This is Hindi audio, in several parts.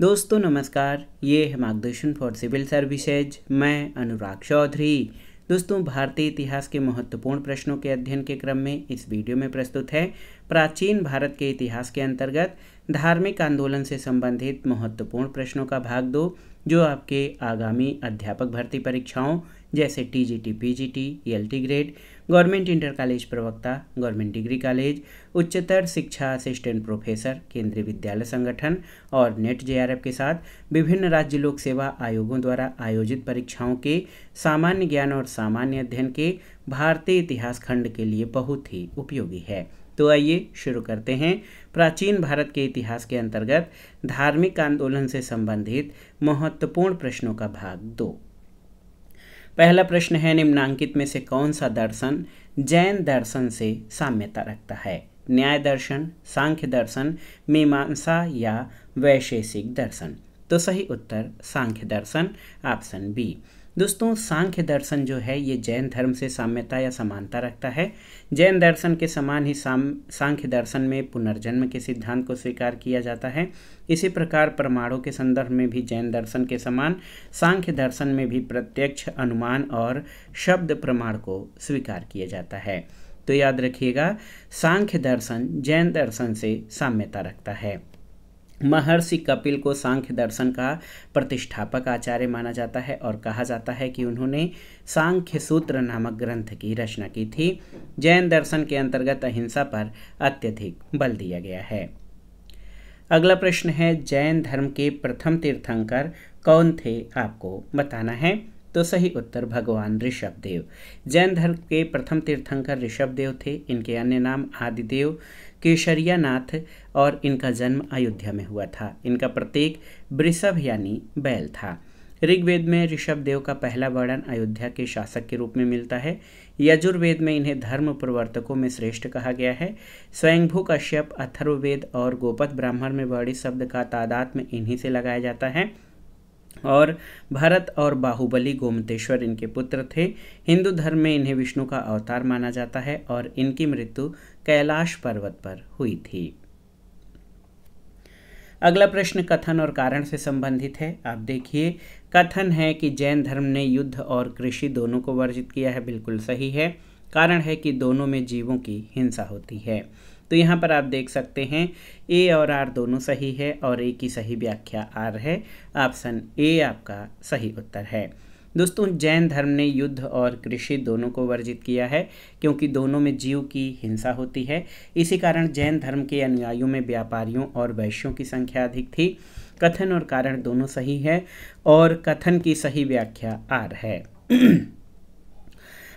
दोस्तों नमस्कार ये है मार्गदर्शन फॉर सिविल सर्विसेज मैं अनुराग चौधरी दोस्तों भारतीय इतिहास के महत्वपूर्ण प्रश्नों के अध्ययन के क्रम में इस वीडियो में प्रस्तुत है प्राचीन भारत के इतिहास के अंतर्गत धार्मिक आंदोलन से संबंधित महत्वपूर्ण प्रश्नों का भाग दो जो आपके आगामी अध्यापक भर्ती परीक्षाओं जैसे T G T P G T L T grade government inter college प्रवक्ता गवर्नमेंट डिग्री कॉलेज उच्चतर शिक्षा असिस्टेंट प्रोफेसर केंद्रीय विद्यालय संगठन और नेट जे के साथ विभिन्न राज्य लोक सेवा आयोगों द्वारा आयोजित परीक्षाओं के सामान्य ज्ञान और सामान्य अध्ययन के भारतीय इतिहास खंड के लिए बहुत ही उपयोगी है तो आइए शुरू करते हैं प्राचीन भारत के इतिहास के अंतर्गत धार्मिक आंदोलन से संबंधित महत्वपूर्ण प्रश्नों का भाग दो पहला प्रश्न है निम्नांकित में से कौन सा दर्शन जैन दर्शन से साम्यता रखता है न्याय दर्शन सांख्य दर्शन मीमांसा या वैशेषिक दर्शन तो सही उत्तर सांख्य दर्शन ऑप्शन बी दोस्तों सांख्य दर्शन जो है ये जैन धर्म से साम्यता या समानता रखता है जैन दर्शन के समान ही साम सांख्य दर्शन में पुनर्जन्म के सिद्धांत को स्वीकार किया जाता है इसी प्रकार प्रमाणों के संदर्भ में भी जैन दर्शन के समान सांख्य दर्शन में भी प्रत्यक्ष अनुमान और शब्द प्रमाण को स्वीकार किया जाता है तो याद रखिएगा सांख्य दर्शन जैन दर्शन से साम्यता रखता है महर्षि कपिल को सांख्य दर्शन का प्रतिष्ठापक आचार्य माना जाता है और कहा जाता है कि उन्होंने सांख्य सूत्र नामक ग्रंथ की रचना की थी जैन दर्शन के अंतर्गत अहिंसा पर अत्यधिक बल दिया गया है अगला प्रश्न है जैन धर्म के प्रथम तीर्थंकर कौन थे आपको बताना है तो सही उत्तर भगवान ऋषभदेव जैन धर्म के प्रथम तीर्थंकर ऋषभदेव थे इनके अन्य नाम आदिदेव केशरिया नाथ और इनका जन्म अयोध्या में हुआ था इनका प्रतीक वृषभ यानी बैल था ऋग्वेद में ऋषभ देव का पहला वर्णन अयोध्या के शासक के रूप में मिलता है यजुर्वेद में इन्हें धर्म प्रवर्तकों में श्रेष्ठ कहा गया है स्वयंभू कश्यप अथर्ववेद और गोपत ब्राह्मण में वर्णित शब्द का तादाद में इन्हीं से लगाया जाता है और भरत और बाहुबली गोमतेश्वर इनके पुत्र थे हिंदू धर्म में इन्हें विष्णु का अवतार माना जाता है और इनकी मृत्यु कैलाश पर्वत पर हुई थी अगला प्रश्न कथन और कारण से संबंधित है आप देखिए कथन है कि जैन धर्म ने युद्ध और कृषि दोनों को वर्जित किया है बिल्कुल सही है कारण है कि दोनों में जीवों की हिंसा होती है तो यहाँ पर आप देख सकते हैं ए और आर दोनों सही है और ए की सही व्याख्या आर है ऑप्शन ए आपका सही उत्तर है दोस्तों जैन धर्म ने युद्ध और कृषि दोनों को वर्जित किया है क्योंकि दोनों में जीव की हिंसा होती है इसी कारण जैन धर्म के अनुयायियों में व्यापारियों और वैश्यों की संख्या अधिक थी कथन और कारण दोनों सही है और कथन की सही व्याख्या आर है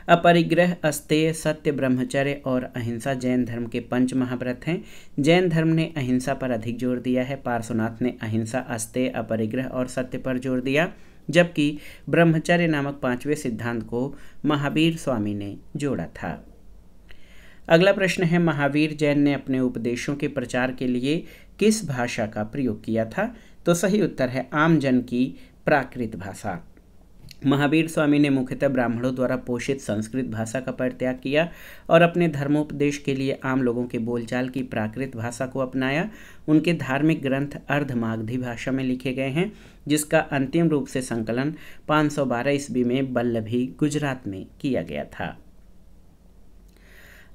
अपरिग्रह अस्तेय सत्य ब्रह्मचर्य और अहिंसा जैन धर्म के पंच महाव्रत हैं जैन धर्म ने अहिंसा पर अधिक जोर दिया है पार्श्वनाथ ने अहिंसा अस्तेय अपरिग्रह और सत्य पर जोर दिया जबकि ब्रह्मचर्य नामक पांचवें सिद्धांत को महावीर स्वामी ने जोड़ा था अगला प्रश्न है महावीर जैन ने अपने उपदेशों के प्रचार के लिए किस भाषा का प्रयोग किया था तो सही उत्तर है आमजन की प्राकृत भाषा महावीर स्वामी ने मुख्यतः ब्राह्मणों द्वारा पोषित संस्कृत भाषा का परित्याग किया और अपने धर्मोपदेश के लिए आम लोगों के बोलचाल की प्राकृत भाषा को अपनाया उनके धार्मिक ग्रंथ अर्धमागधी भाषा में लिखे गए हैं जिसका अंतिम रूप से संकलन 512 सौ ईस्वी में बल्लभी गुजरात में किया गया था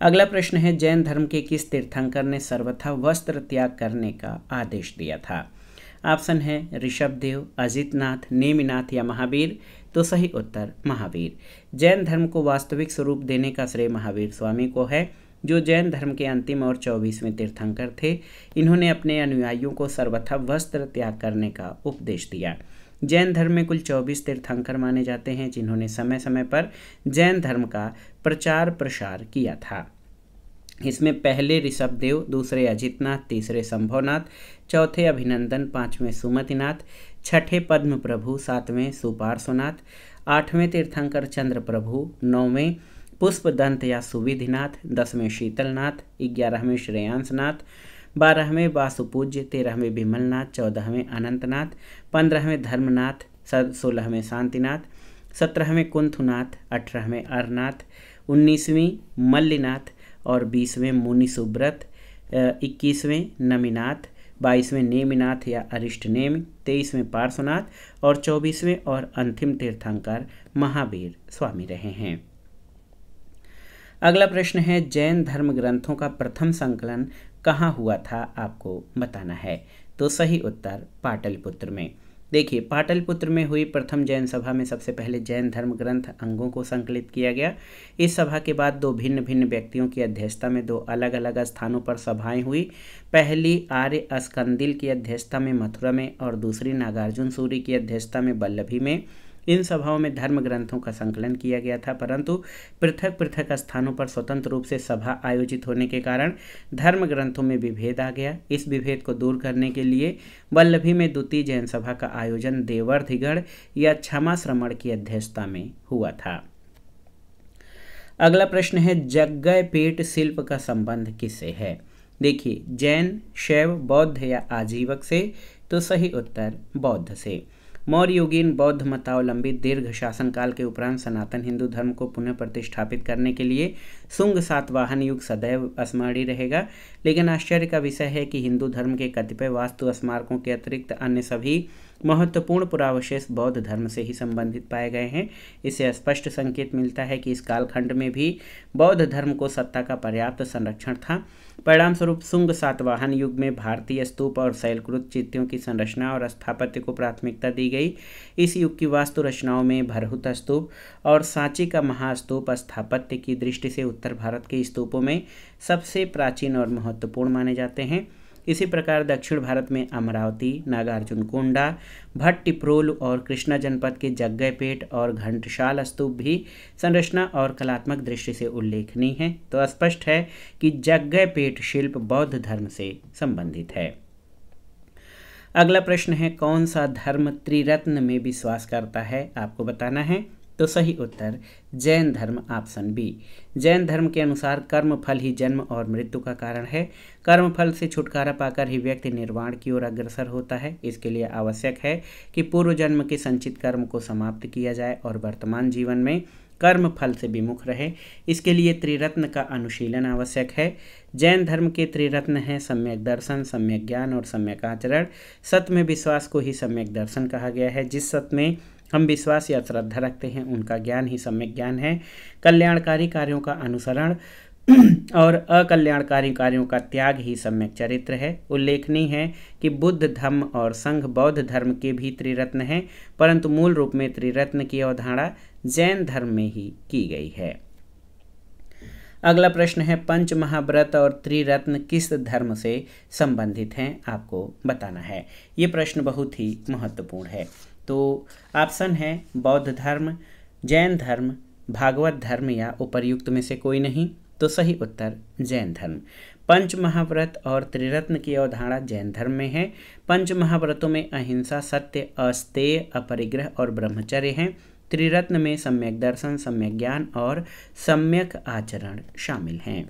अगला प्रश्न है जैन धर्म के किस तीर्थंकर ने सर्वथा वस्त्र त्याग करने का आदेश दिया था ऑप्शन है ऋषभदेव अजितनाथ नेमिनाथ या महावीर तो सही उत्तर महावीर जैन धर्म को वास्तविक स्वरूप देने का श्रेय महावीर स्वामी को है जो जैन धर्म के अंतिम और चौबीसवें तीर्थंकर थे इन्होंने अपने अनुयायियों को सर्वथा वस्त्र त्याग करने का उपदेश दिया जैन धर्म में कुल चौबीस तीर्थंकर माने जाते हैं जिन्होंने समय समय पर जैन धर्म का प्रचार प्रसार किया था इसमें पहले ऋषभदेव दूसरे अजितनाथ तीसरे संभवनाथ चौथे अभिनंदन पांचवें सुमतिनाथ छठे पद्म प्रभु सातवें सुपार्श्वनाथ आठवें तीर्थंकर चंद्र प्रभु नौवें पुष्पदंत या सुविधिनाथ दसवें शीतलनाथ ग्यारहवें श्रेयांशनाथ बारहवें वासुपूज्य तेरहवें विमलनाथ चौदहवें अनंतनाथ पंद्रहवें धर्मनाथ सोलहवें शांतिनाथ सत्रहवें कुंथुनाथ अठारहवें अरनाथ उन्नीसवीं मल्लिनाथ और बीसवें मुनि सुब्रत इक्कीसवें नमीनाथ बाईसवें नेमिनाथ या अरिष्ट नेम तेईसवें पार्श्वनाथ और चौबीसवें और अंतिम तीर्थंकर महावीर स्वामी रहे हैं अगला प्रश्न है जैन धर्म ग्रंथों का प्रथम संकलन कहाँ हुआ था आपको बताना है तो सही उत्तर पाटलिपुत्र में देखिए पाटलपुत्र में हुई प्रथम जैन सभा में सबसे पहले जैन धर्म ग्रंथ अंगों को संकलित किया गया इस सभा के बाद दो भिन्न भिन्न व्यक्तियों की अध्यक्षता में दो अलग अलग स्थानों पर सभाएं हुई पहली आर्य अस्कंदिल की अध्यक्षता में मथुरा में और दूसरी नागार्जुन सूरी की अध्यक्षता में बल्लभी में इन सभाओं में धर्म ग्रंथों का संकलन किया गया था परंतु पृथक पृथक स्थानों पर स्वतंत्र रूप से सभा आयोजित होने के कारण धर्म ग्रंथों में विभेद आ गया इस विभेद को दूर करने के लिए वल्लभी में द्वितीय जैन सभा का आयोजन देवर्धिगढ़ या क्षमा श्रमण की अध्यक्षता में हुआ था अगला प्रश्न है जग्गय पेट शिल्प का संबंध किससे है देखिए जैन शैव बौद्ध या आजीवक से तो सही उत्तर बौद्ध से मौर्य बौद्ध मतावलंबी दीर्घ शासनकाल के उपरांत सनातन हिंदू धर्म को पुनः प्रतिष्ठापित करने के लिए सुंग सातवाहन युग सदैव स्मरणीय रहेगा लेकिन आश्चर्य का विषय है कि हिंदू धर्म के कतिपय वास्तु स्मारकों के अतिरिक्त अन्य सभी महत्वपूर्ण पुरावशेष बौद्ध धर्म से ही संबंधित पाए गए हैं इससे स्पष्ट संकेत मिलता है कि इस कालखंड में भी बौद्ध धर्म को सत्ता का पर्याप्त संरक्षण था परिणाम स्वरूप सुंग सातवाहन युग में भारतीय स्तूप और शैलकृत चित्तियों की संरचना और स्थापत्य को प्राथमिकता दी गई इस युग की वास्तु रचनाओं में भरहुत स्तूप और सांची का महास्तूप स्थापत्य की दृष्टि से उत्तर भारत के स्तूपों में सबसे प्राचीन और महत्वपूर्ण माने जाते हैं इसी प्रकार दक्षिण भारत में अमरावती नागार्जुन कोंडा भट्टिप्रोल और कृष्णा जनपद के जग्गयपेट और घंटशाल स्तूप भी संरचना और कलात्मक दृष्टि से उल्लेखनीय है तो स्पष्ट है कि जग्गयपेट शिल्प बौद्ध धर्म से संबंधित है अगला प्रश्न है कौन सा धर्म त्रिरत्न में विश्वास करता है आपको बताना है तो सही उत्तर जैन धर्म ऑप्शन बी जैन धर्म के अनुसार कर्म फल ही जन्म और मृत्यु का कारण है कर्म फल से छुटकारा पाकर ही व्यक्ति निर्वाण की ओर अग्रसर होता है इसके लिए आवश्यक है कि पूर्व जन्म के संचित कर्म को समाप्त किया जाए और वर्तमान जीवन में कर्म फल से विमुख रहे इसके लिए त्रिरत्न का अनुशीलन आवश्यक है जैन धर्म के त्रिरत्न हैं सम्यक दर्शन सम्यक ज्ञान और सम्यक आचरण सत्य में विश्वास को ही सम्यक दर्शन कहा गया है जिस सत्य में हम विश्वास या श्रद्धा रखते हैं उनका ज्ञान ही सम्यक ज्ञान है कल्याणकारी कार्यों का अनुसरण और अकल्याणकारी कार्यों का त्याग ही सम्यक चरित्र है उल्लेखनीय है कि बुद्ध धर्म और संघ बौद्ध धर्म के भी त्रिरत्न हैं परंतु मूल रूप में त्रिरत्न की अवधारणा जैन धर्म में ही की गई है अगला प्रश्न है पंच महाव्रत और त्रिरत्न किस धर्म से संबंधित हैं आपको बताना है ये प्रश्न बहुत ही महत्वपूर्ण है तो ऑप्शन है बौद्ध धर्म जैन धर्म भागवत धर्म या उपर्युक्त में से कोई नहीं तो सही उत्तर जैन धर्म पंच महाव्रत और त्रिरत्न की अवधारणा जैन धर्म में है पंच महाव्रतों में अहिंसा सत्य अस्तेय अपरिग्रह और ब्रह्मचर्य हैं त्रिरत्न में सम्यक दर्शन सम्यक ज्ञान और सम्यक आचरण शामिल हैं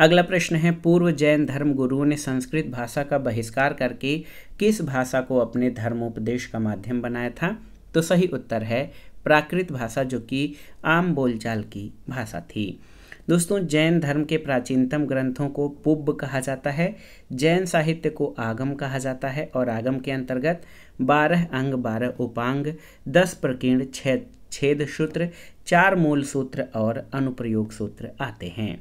अगला प्रश्न है पूर्व जैन धर्म गुरुओं ने संस्कृत भाषा का बहिष्कार करके किस भाषा को अपने धर्मोपदेश का माध्यम बनाया था तो सही उत्तर है प्राकृत भाषा जो कि आम बोलचाल की भाषा थी दोस्तों जैन धर्म के प्राचीनतम ग्रंथों को पुब कहा जाता है जैन साहित्य को आगम कहा जाता है और आगम के अंतर्गत बारह अंग बारह उपांग दस प्रकीर्ण छेद छेद सूत्र चार मूल सूत्र और अनुप्रयोग सूत्र आते हैं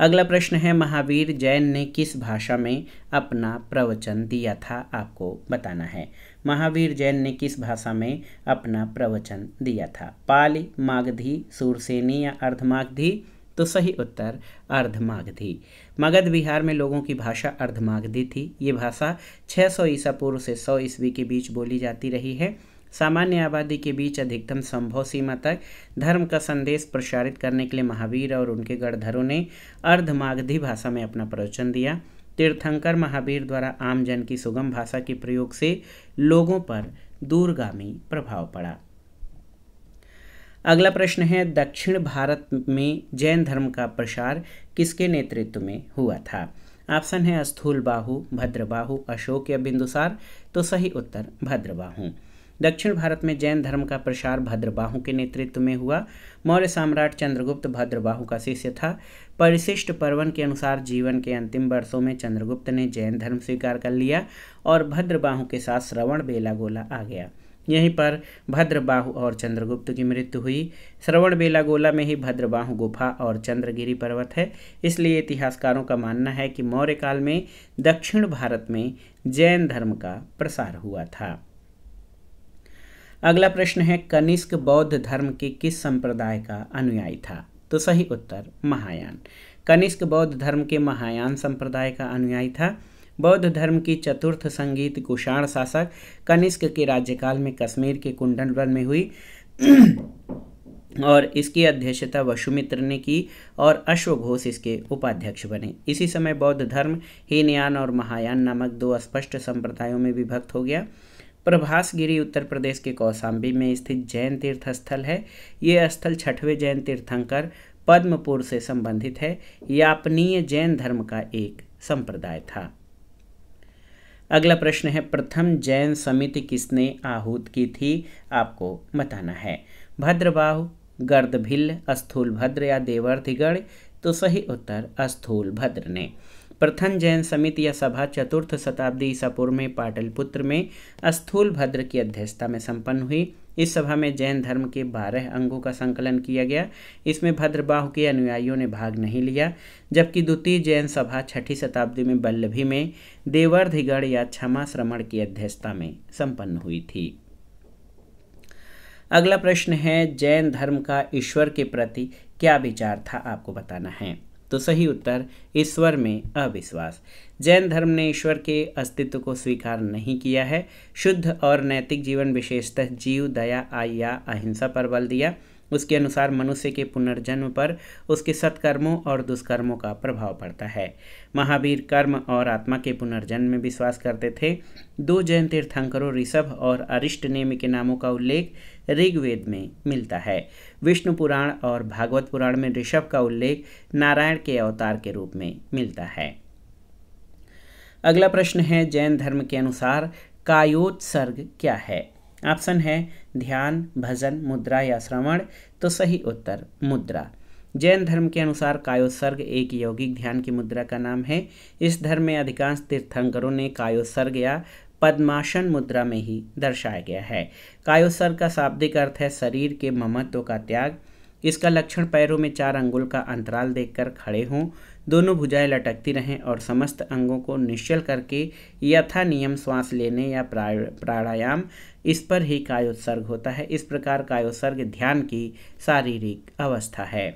अगला प्रश्न है महावीर जैन ने किस भाषा में अपना प्रवचन दिया था आपको बताना है महावीर जैन ने किस भाषा में अपना प्रवचन दिया था पाली मागधी सूरसेनी या अर्धमागधी तो सही उत्तर अर्धमागधी मगध बिहार में लोगों की भाषा अर्धमागधी थी ये भाषा 600 ईसा पूर्व से 100 ईस्वी के बीच बोली जाती रही है सामान्य आबादी के बीच अधिकतम संभव सीमा तक धर्म का संदेश प्रसारित करने के लिए महावीर और उनके गणधरों ने अर्धमागधी भाषा में अपना प्रवचन दिया तीर्थंकर महावीर द्वारा आम जन की सुगम भाषा के प्रयोग से लोगों पर दूरगामी प्रभाव पड़ा अगला प्रश्न है दक्षिण भारत में जैन धर्म का प्रसार किसके नेतृत्व में हुआ था ऑप्शन है अस्थूल बाहु भद्रबाहु अशोक या बिंदुसार तो सही उत्तर भद्रबाहु दक्षिण भारत में जैन धर्म का प्रसार भद्रबाहु के नेतृत्व में हुआ मौर्य सम्राट चंद्रगुप्त भद्रबाहु का शिष्य था परिशिष्ट पर्वन के अनुसार जीवन के अंतिम वर्षों में चंद्रगुप्त ने जैन धर्म स्वीकार कर लिया और भद्रबाहु के साथ श्रवण बेलागोला आ गया यहीं पर भद्रबाहु और चंद्रगुप्त की मृत्यु हुई श्रवण बेलागोला में ही भद्रबाहु गुफा और चंद्रगिरी पर्वत है इसलिए इतिहासकारों का मानना है कि मौर्य काल में दक्षिण भारत में जैन धर्म का प्रसार हुआ था अगला प्रश्न है कनिष्क बौद्ध धर्म के किस संप्रदाय का अनुयायी था तो सही उत्तर महायान कनिष्क बौद्ध धर्म के महायान संप्रदाय का अनुयायी था बौद्ध धर्म की चतुर्थ संगीत कुषाण शासक कनिष्क के राज्यकाल में कश्मीर के कुंडन वन में हुई और इसकी अध्यक्षता वशुमित्र ने की और अश्वघोष इसके उपाध्यक्ष बने इसी समय बौद्ध धर्म हीनयान और महायान नामक दो स्पष्ट संप्रदायों में विभक्त हो गया प्रभास गिरी उत्तर प्रदेश के कौसाम्बी में स्थित जैन तीर्थ स्थल है ये स्थल छठवें जैन तीर्थंकर पद्मपुर से संबंधित है यापनीय जैन धर्म का एक संप्रदाय था अगला प्रश्न है प्रथम जैन समिति किसने आहूत की थी आपको बताना है भद्रबाह गर्दभिल्ल अस्थूल भद्र या देवर्थिगढ़ तो सही उत्तर अस्थूल भद्र ने प्रथम जैन समिति या सभा चतुर्थ शताब्दी ईसापुर में पाटलपुत्र में स्थूल भद्र की अध्यक्षता में संपन्न हुई इस सभा में जैन धर्म के बारह अंगों का संकलन किया गया इसमें भद्रबाहु के अनुयायियों ने भाग नहीं लिया जबकि द्वितीय जैन सभा छठी शताब्दी में बल्लभी में देवर्धिगढ़ या क्षमा श्रमण की अध्यक्षता में संपन्न हुई थी अगला प्रश्न है जैन धर्म का ईश्वर के प्रति क्या विचार था आपको बताना है तो सही उत्तर ईश्वर में अविश्वास जैन धर्म ने ईश्वर के अस्तित्व को स्वीकार नहीं किया है शुद्ध और नैतिक जीवन विशेषतः जीव दया आया अहिंसा पर बल दिया उसके अनुसार मनुष्य के पुनर्जन्म पर उसके सत्कर्मों और दुष्कर्मों का प्रभाव पड़ता है महावीर कर्म और आत्मा के पुनर्जन्म में विश्वास करते थे दो जैन तीर्थंकरों ऋषभ और अरिष्ट नेम के नामों का उल्लेख ऋग्वेद में मिलता है विष्णु पुराण और भागवत पुराण में ऋषभ का उल्लेख नारायण के अवतार के रूप में मिलता है अगला प्रश्न है जैन धर्म के अनुसार कायोत्सर्ग क्या है ऑप्शन है ध्यान भजन मुद्रा या श्रवण तो सही उत्तर मुद्रा जैन धर्म के अनुसार कायोत्सर्ग एक यौगिक ध्यान की मुद्रा का नाम है इस धर्म में अधिकांश तीर्थंकरों ने कायोत्सर्ग या पद्मासन मुद्रा में ही दर्शाया गया है कायोसर का शाब्दिक अर्थ है शरीर के ममत्व का त्याग इसका लक्षण पैरों में चार अंगुल का अंतराल देखकर खड़े हों दोनों भुजाएं लटकती रहें और समस्त अंगों को निश्चल करके यथा नियम श्वास लेने या प्राणायाम इस पर ही कायोत्सर्ग होता है इस प्रकार कायोत्सर्ग ध्यान की शारीरिक अवस्था है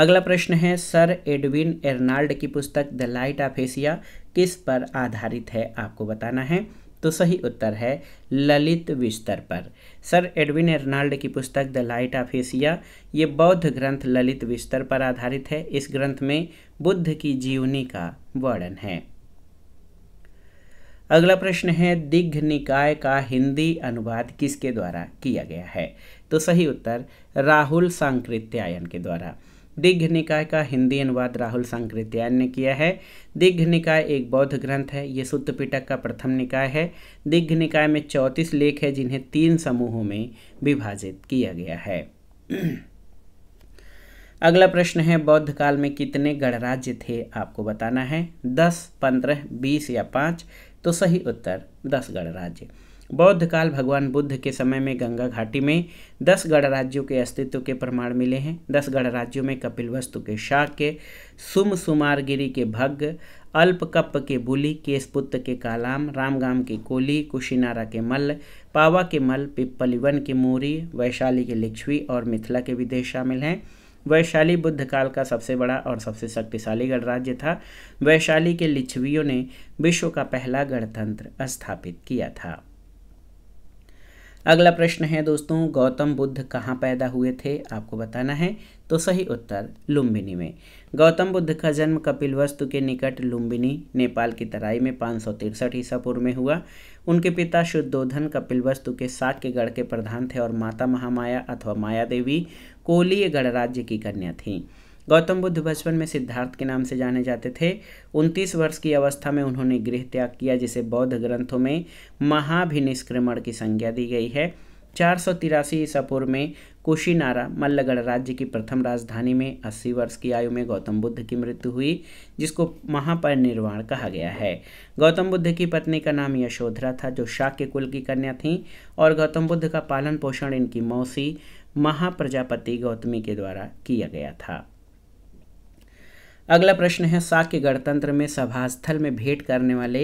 अगला प्रश्न है सर एडविन एर्नाल्ड की पुस्तक द लाइट ऑफ एशिया किस पर आधारित है आपको बताना है तो सही उत्तर है ललित विस्तर पर सर एडविन एर्नाल्ड की पुस्तक द लाइट ऑफ एशिया ये बौद्ध ग्रंथ ललित विस्तर पर आधारित है इस ग्रंथ में बुद्ध की जीवनी का वर्णन है अगला प्रश्न है दिग्घ निकाय का हिंदी अनुवाद किसके द्वारा किया गया है तो सही उत्तर राहुल सांकृत्यायन के द्वारा दिग्घ निकाय का हिंदी अनुवाद राहुल सांकृत्यायन ने किया है दिग्घ निकाय एक बौद्ध ग्रंथ है ये सुत्त पिटक का प्रथम निकाय है दिग्घ निकाय में चौंतीस लेख है जिन्हें तीन समूहों में विभाजित किया गया है अगला प्रश्न है बौद्ध काल में कितने गणराज्य थे आपको बताना है दस पंद्रह बीस या पाँच तो सही उत्तर दस गणराज्य बौद्ध काल भगवान बुद्ध के समय में गंगा घाटी में दस गणराज्यों के अस्तित्व के प्रमाण मिले हैं दस गणराज्यों में कपिल वस्तु के शाक्य सुम सुमारगिरी के भग्ग अल्पकप के बुली केसपुत्र के कालाम रामगाम के कोली कुशीनारा के मल्ल पावा के मल पिप्पलिवन के मोरी वैशाली के लिच्छवी और मिथिला के विदेश शामिल हैं वैशाली बुद्ध काल का सबसे बड़ा और सबसे शक्तिशाली गणराज्य था वैशाली के लिच्छवियों ने विश्व का पहला गणतंत्र स्थापित किया था अगला प्रश्न है दोस्तों गौतम बुद्ध कहाँ पैदा हुए थे आपको बताना है तो सही उत्तर लुम्बिनी में गौतम बुद्ध का जन्म कपिलवस्तु के निकट लुम्बिनी नेपाल की तराई में पाँच सौ तिरसठ ईसापूर्व में हुआ उनके पिता शुद्धोधन कपिलवस्तु के साक्यगढ़ के प्रधान थे और माता महामाया अथवा माया देवी कोलीय गणराज्य की कन्या थीं गौतम बुद्ध बचपन में सिद्धार्थ के नाम से जाने जाते थे 29 वर्ष की अवस्था में उन्होंने गृह त्याग किया जिसे बौद्ध ग्रंथों में महाभिनिष्क्रमण की संज्ञा दी गई है चार सौ तिरासी ईसा पूर्व में कुशीनारा मल्लगढ़ राज्य की प्रथम राजधानी में 80 वर्ष की आयु में गौतम बुद्ध की मृत्यु हुई जिसको महापरिनिर्वाण कहा गया है गौतम बुद्ध की पत्नी का नाम यशोधरा था जो शाक्य कुल की कन्या थी और गौतम बुद्ध का पालन पोषण इनकी मौसी महाप्रजापति गौतमी के द्वारा किया गया था अगला प्रश्न है शाक्य गणतंत्र में सभास्थल में भेंट करने वाले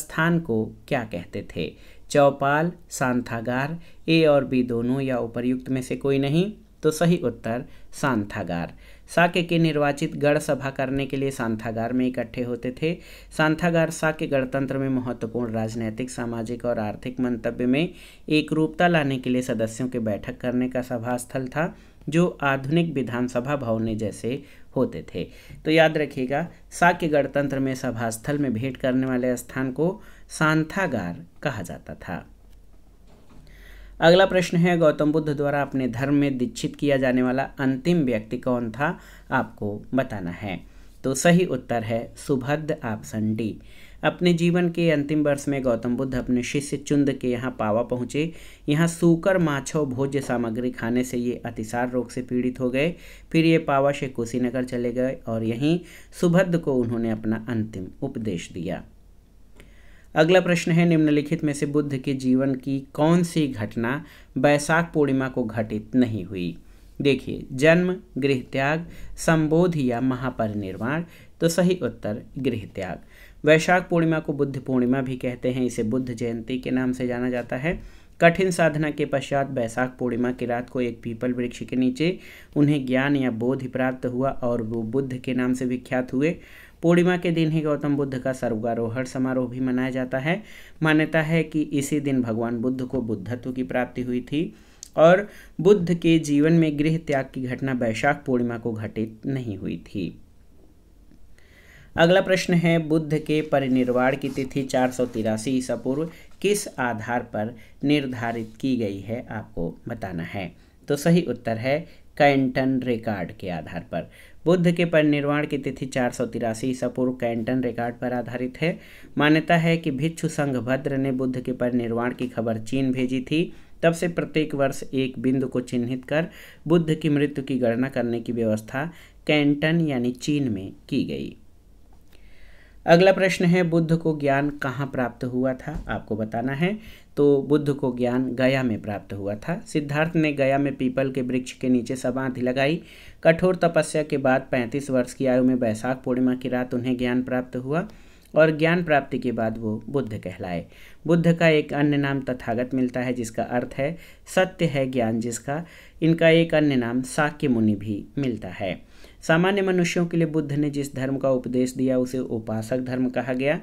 स्थान को क्या कहते थे चौपाल सांथागार ए और बी दोनों या उपरयुक्त में से कोई नहीं तो सही उत्तर सांथागार साके के निर्वाचित गढ़ सभा करने के लिए सांथागार में इकट्ठे होते थे सांथागार साके गणतंत्र में महत्वपूर्ण राजनैतिक सामाजिक और आर्थिक मंतव्य में एक रूपता लाने के लिए सदस्यों के बैठक करने का सभा स्थल था जो आधुनिक विधानसभा भवन जैसे होते थे तो याद रखिएगा साक्य गणतंत्र में सभास्थल में भेंट करने वाले स्थान को सांथागार कहा जाता था अगला प्रश्न है गौतम बुद्ध द्वारा अपने धर्म में दीक्षित किया जाने वाला अंतिम व्यक्ति कौन था आपको बताना है तो सही उत्तर है सुभद्र ऑप्शन डी अपने जीवन के अंतिम वर्ष में गौतम बुद्ध अपने शिष्य चुंद के यहाँ पावा पहुँचे यहाँ सूकर माछव भोज्य सामग्री खाने से ये अतिसार रोग से पीड़ित हो गए फिर ये पावा से कुशीनगर चले गए और यहीं सुभद्र को उन्होंने अपना अंतिम उपदेश दिया अगला प्रश्न है निम्नलिखित में से बुद्ध के जीवन की कौन सी घटना बैसाख पूर्णिमा को घटित नहीं हुई देखिए जन्म गृह त्याग संबोध या महापरिनिर्वाण तो सही उत्तर गृह त्याग वैशाख पूर्णिमा को बुद्ध पूर्णिमा भी कहते हैं इसे बुद्ध जयंती के नाम से जाना जाता है कठिन साधना के पश्चात वैशाख पूर्णिमा की रात को एक पीपल वृक्ष के नीचे उन्हें ज्ञान या बोध प्राप्त हुआ और वो बुद्ध के नाम से विख्यात हुए पूर्णिमा के दिन ही गौतम बुद्ध का सर्वगारोहण समारोह भी मनाया जाता है मान्यता है कि इसी दिन भगवान बुद्ध को बुद्धत्व की प्राप्ति हुई थी और बुद्ध के जीवन में गृह त्याग की घटना वैशाख पूर्णिमा को घटित नहीं हुई थी अगला प्रश्न है बुद्ध के परिनिर्वाण की तिथि चार सौ तिरासी ईसा पूर्व किस आधार पर निर्धारित की गई है आपको बताना है तो सही उत्तर है कैंटन रिकॉर्ड के आधार पर बुद्ध के परिनिर्वाण की तिथि चार सौ तिरासी ईसा पूर्व कैंटन रिकॉर्ड पर आधारित है मान्यता है कि भिक्षु संघभद्र ने बुद्ध के परिनिर्वाण की खबर चीन भेजी थी तब से प्रत्येक वर्ष एक बिंदु को चिन्हित कर बुद्ध की मृत्यु की गणना करने की व्यवस्था कैंटन यानी चीन में की गई अगला प्रश्न है बुद्ध को ज्ञान कहाँ प्राप्त हुआ था आपको बताना है तो बुद्ध को ज्ञान गया में प्राप्त हुआ था सिद्धार्थ ने गया में पीपल के वृक्ष के नीचे समाधि लगाई कठोर तपस्या के बाद 35 वर्ष की आयु में बैसाख पूर्णिमा की रात उन्हें ज्ञान प्राप्त हुआ और ज्ञान प्राप्ति के बाद वो बुद्ध कहलाए बुद्ध का एक अन्य नाम तथागत मिलता है जिसका अर्थ है सत्य है ज्ञान जिसका इनका एक अन्य नाम साक्य मुनि भी मिलता है सामान्य मनुष्यों के लिए बुद्ध ने जिस धर्म का उपदेश दिया उसे उपासक धर्म कहा गया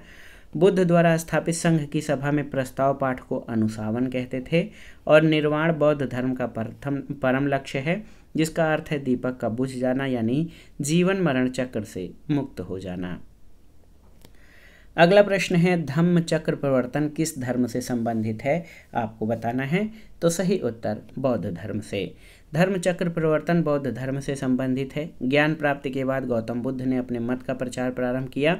बुद्ध द्वारा स्थापित संघ की सभा में प्रस्ताव पाठ को अनुसावन कहते थे और निर्वाण बौद्ध धर्म का प्रथम परम लक्ष्य है जिसका अर्थ है दीपक का बुझ जाना यानी जीवन मरण चक्र से मुक्त हो जाना अगला प्रश्न है धम्म चक्र प्रवर्तन किस धर्म से संबंधित है आपको बताना है तो सही उत्तर बौद्ध धर्म से धर्म चक्र प्रवर्तन बौद्ध धर्म से संबंधित है ज्ञान प्राप्ति के बाद गौतम बुद्ध ने अपने मत का प्रचार प्रारंभ किया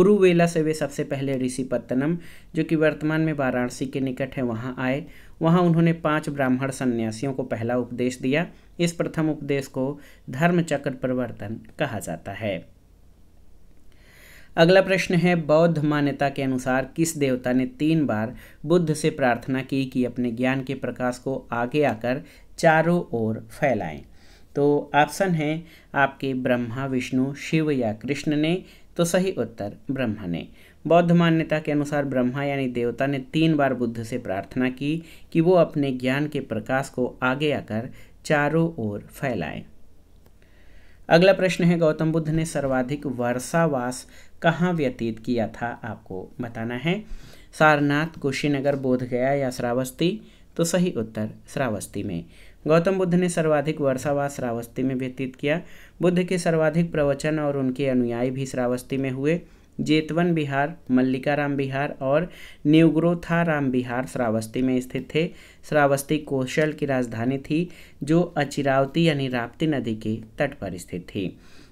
ओरुवेला से वे सबसे पहले ऋषि पत्तनम जो कि वर्तमान में वाराणसी के निकट है वहाँ आए वहाँ उन्होंने पांच ब्राह्मण सन्यासियों को पहला उपदेश दिया इस प्रथम उपदेश को धर्मचक्र प्रवर्तन कहा जाता है अगला प्रश्न है बौद्ध मान्यता के अनुसार किस देवता ने तीन बार बुद्ध से प्रार्थना की कि अपने ज्ञान के प्रकाश को आगे आकर चारों ओर फैलाएं तो ऑप्शन है आपके ब्रह्मा विष्णु शिव या कृष्ण ने तो सही उत्तर ब्रह्मा ने बौद्ध मान्यता के अनुसार ब्रह्मा यानी देवता ने तीन बार बुद्ध से प्रार्थना की कि वो अपने ज्ञान के प्रकाश को आगे आकर चारों ओर फैलाएं अगला प्रश्न है गौतम बुद्ध ने सर्वाधिक वर्षावास कहाँ व्यतीत किया था आपको बताना है सारनाथ कुशीनगर बोधगया या श्रावस्ती तो सही उत्तर श्रावस्ती में गौतम बुद्ध ने सर्वाधिक वर्षावास श्रावस्ती में व्यतीत किया बुद्ध के सर्वाधिक प्रवचन और उनके अनुयायी भी श्रावस्ती में हुए जेतवन बिहार मल्लिकाराम बिहार और न्यूग्रोथाराम बिहार श्रावस्ती में स्थित थे श्रावस्ती कौशल की राजधानी थी जो अचिरावती यानी राप्ती नदी के तट पर स्थित थी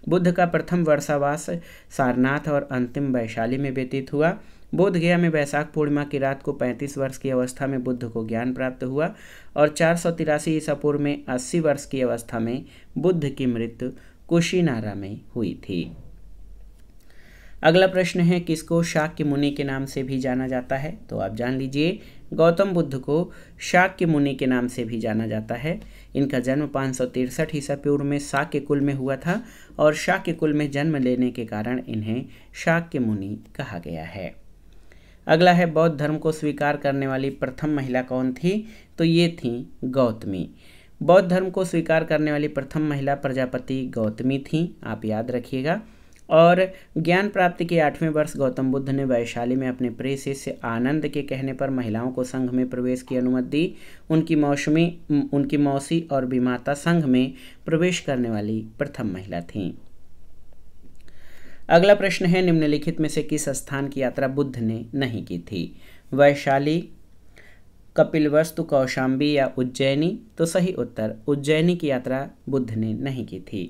बुद्ध का प्रथम वर्षावास सारनाथ और अंतिम वैशाली में व्यतीत हुआ बोध गया में वैशाख पूर्णिमा की रात को 35 वर्ष की अवस्था में बुद्ध को ज्ञान प्राप्त हुआ और चार सौ तिरासी ईसा पूर्व में 80 वर्ष की अवस्था में बुद्ध की मृत्यु कुशीनारा में हुई थी अगला प्रश्न है किसको शाक्य मुनि के नाम से भी जाना जाता है तो आप जान लीजिए गौतम बुद्ध को शाक्य मुनि के नाम से भी जाना जाता है इनका जन्म पाँच सौ तिरसठ ईसा पूर्व में शाक्य कुल में हुआ था और शाक्य कुल में जन्म लेने के कारण इन्हें शाक्य मुनि कहा गया है अगला है बौद्ध धर्म को स्वीकार करने वाली प्रथम महिला कौन थी तो ये थी गौतमी बौद्ध धर्म को स्वीकार करने वाली प्रथम महिला प्रजापति गौतमी थी आप याद रखिएगा और ज्ञान प्राप्ति के आठवें वर्ष गौतम बुद्ध ने वैशाली में अपने प्रिय शिष्य आनंद के कहने पर महिलाओं को संघ में प्रवेश की अनुमति दी उनकी मौसमी उनकी मौसी और बीमाता संघ में प्रवेश करने वाली प्रथम महिला थीं अगला प्रश्न है निम्नलिखित में से किस स्थान की यात्रा बुद्ध ने नहीं की थी वैशाली कपिलवस्तु कौशाम्बी या उज्जैनी तो सही उत्तर उज्जैनी की यात्रा बुद्ध ने नहीं की थी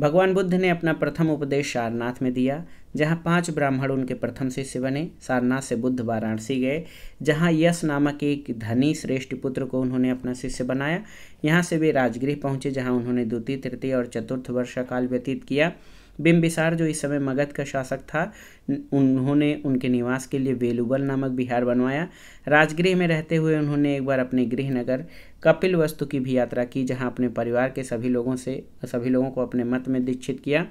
भगवान बुद्ध ने अपना प्रथम उपदेश सारनाथ में दिया जहाँ पांच ब्राह्मण उनके प्रथम शिष्य बने सारनाथ से बुद्ध वाराणसी गए जहाँ यश नामक एक धनी श्रेष्ठ पुत्र को उन्होंने अपना शिष्य बनाया यहाँ से वे राजगृह पहुँचे जहाँ उन्होंने द्वितीय तृतीय और चतुर्थ वर्षा काल व्यतीत किया बिम्बिसार जो इस समय मगध का शासक था उन्होंने उनके निवास के लिए वेलुबल नामक बिहार बनवाया राजगृह में रहते हुए उन्होंने एक बार अपने गृह नगर कपिल वस्तु की भी यात्रा की जहाँ अपने परिवार के सभी लोगों से सभी लोगों को अपने मत में दीक्षित किया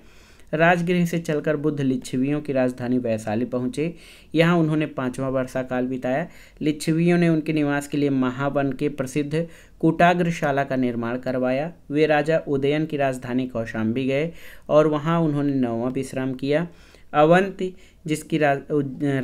राजगृह से चलकर बुद्ध लिच्छवियों की राजधानी वैशाली पहुंचे यहाँ उन्होंने पाँचवा वर्षा काल बिताया लिच्छवियों ने उनके निवास के लिए महावन के प्रसिद्ध कुटाग्रशाला का निर्माण करवाया वे राजा उदयन की राजधानी कौशाम्बी गए और वहाँ उन्होंने नौवा विश्राम किया अवंत जिसकी राज,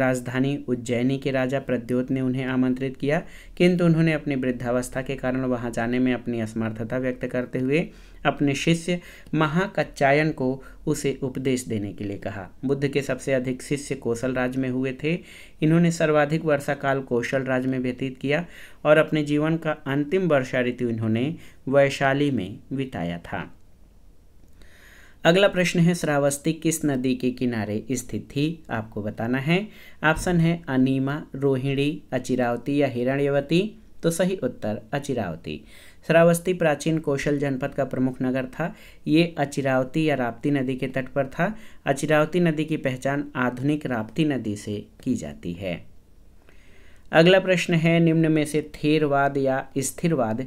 राजधानी उज्जैनी के राजा प्रद्योत ने उन्हें आमंत्रित किया किंतु उन्होंने अपनी वृद्धावस्था के कारण वहाँ जाने में अपनी असमर्थता व्यक्त करते हुए अपने शिष्य महाकच्चायन को उसे उपदेश देने के लिए कहा बुद्ध के सबसे अधिक शिष्य कौशल राज में हुए थे इन्होंने सर्वाधिक वर्षा काल कौशल राज में व्यतीत किया और अपने जीवन का अंतिम वर्षा ऋतु इन्होंने वैशाली में बिताया था अगला प्रश्न है श्रावस्ती किस नदी के किनारे स्थित थी आपको बताना है ऑप्शन है अनीमा रोहिणी अचिरावती या हिरण्यवती तो सही उत्तर अचिरावती श्रावस्ती प्राचीन कौशल जनपद का प्रमुख नगर था ये अचिरावती या राप्ती नदी के तट पर था अचिरावती नदी की पहचान आधुनिक राप्ती नदी से की जाती है अगला प्रश्न है निम्न में से थेरवाद या स्थिरवाद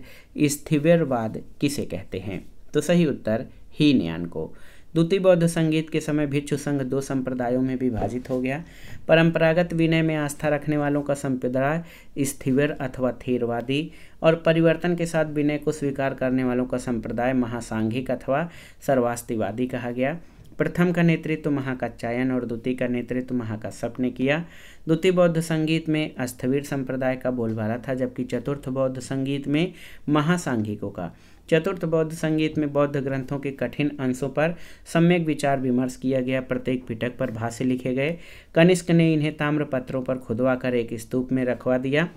स्थिरवाद किसे कहते हैं तो सही उत्तर ही न्यान को द्वितीय बौद्ध संगीत के समय भिक्षु संघ दो संप्रदायों में विभाजित हो गया परंपरागत विनय में आस्था रखने वालों का संप्रदाय स्थिविर अथवा थेरवादी और परिवर्तन के साथ विनय को स्वीकार करने वालों का संप्रदाय महासांघिक अथवा सर्वास्तिवादी कहा गया प्रथम का नेतृत्व तो महाकाचायन और द्वितीय का नेतृत्व तो महाकाश्यप ने किया द्वितीय बौद्ध संगीत में अस्थवीर संप्रदाय का बोलबाला था जबकि चतुर्थ बौद्ध संगीत में महासांघिकों का चतुर्थ बौद्ध संगीत में बौद्ध ग्रंथों के कठिन अंशों पर सम्यक विचार विमर्श किया गया प्रत्येक पिटक पर भाष्य लिखे गए कनिष्क ने इन्हें ताम्रपत्रों पर खुदवा कर एक स्तूप में रखवा दिया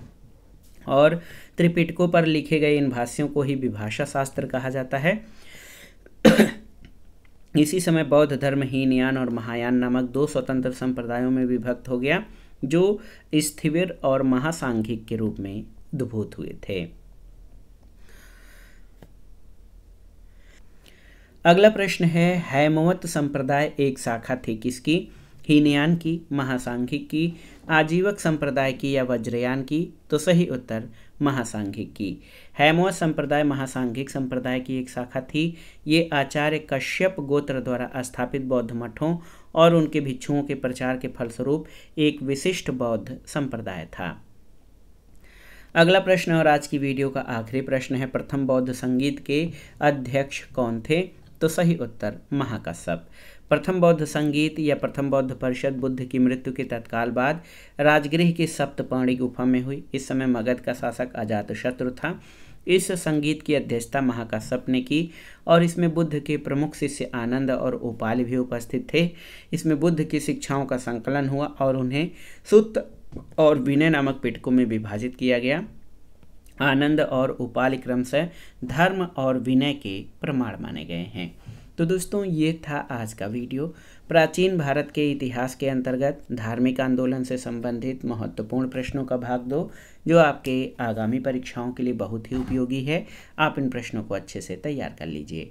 और त्रिपिटकों पर लिखे गए इन भाष्यों को ही विभाषा शास्त्र कहा जाता है इसी समय बौद्ध धर्म हीनयान और महायान नामक दो स्वतंत्र संप्रदायों में विभक्त हो गया जो स्थिविर और महासांघिक के रूप में उद्भूत हुए थे अगला प्रश्न है हैमवत संप्रदाय एक शाखा थी किसकी हीनयान की महासांघिक की आजीवक संप्रदाय की या वज्रयान की तो सही उत्तर महासांघिक की हैमवत संप्रदाय महासांघिक संप्रदाय की एक शाखा थी ये आचार्य कश्यप गोत्र द्वारा स्थापित बौद्ध मठों और उनके भिक्षुओं के प्रचार के फलस्वरूप एक विशिष्ट बौद्ध संप्रदाय था अगला प्रश्न और आज की वीडियो का आखिरी प्रश्न है प्रथम बौद्ध संगीत के अध्यक्ष कौन थे तो सही उत्तर महाकश्यप प्रथम बौद्ध संगीत या प्रथम बौद्ध परिषद बुद्ध की मृत्यु के तत्काल बाद राजगृह की सप्तपर्णी गुफा में हुई इस समय मगध का शासक अजातशत्रु था इस संगीत की अध्यक्षता महाकाश्यप ने की और इसमें बुद्ध के प्रमुख शिष्य आनंद और उपाल भी उपस्थित थे इसमें बुद्ध की शिक्षाओं का संकलन हुआ और उन्हें सुत और विनय नामक पिटकों में विभाजित किया गया आनंद और उपाल क्रम से धर्म और विनय के प्रमाण माने गए हैं तो दोस्तों ये था आज का वीडियो प्राचीन भारत के इतिहास के अंतर्गत धार्मिक आंदोलन से संबंधित महत्वपूर्ण प्रश्नों का भाग दो जो आपके आगामी परीक्षाओं के लिए बहुत ही उपयोगी है आप इन प्रश्नों को अच्छे से तैयार कर लीजिए